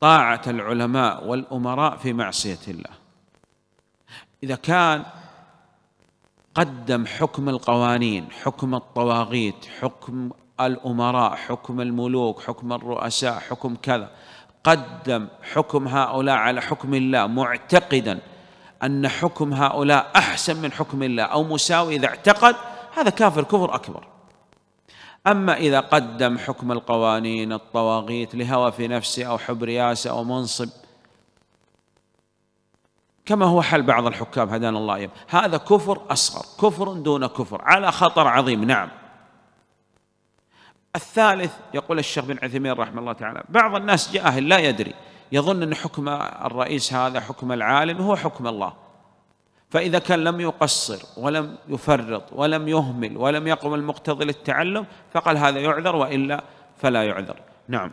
طاعة العلماء والأمراء في معصية الله إذا كان قدم حكم القوانين حكم الطواغيت حكم الأمراء حكم الملوك حكم الرؤساء حكم كذا قدم حكم هؤلاء على حكم الله معتقدا أن حكم هؤلاء أحسن من حكم الله أو مساوي إذا اعتقد هذا كافر كفر أكبر أما إذا قدم حكم القوانين الطواغيت لهوى في نفسه أو حب رياسة أو منصب كما هو حال بعض الحكام هدانا الله إياه هذا كفر أصغر كفر دون كفر على خطر عظيم نعم الثالث يقول الشيخ بن عثيمين رحمه الله تعالى بعض الناس جاهل لا يدري يظن أن حكم الرئيس هذا حكم العالم هو حكم الله فإذا كان لم يقصر ولم يفرط ولم يهمل ولم يقم المقتضي للتعلم فقال هذا يعذر وإلا فلا يعذر نعم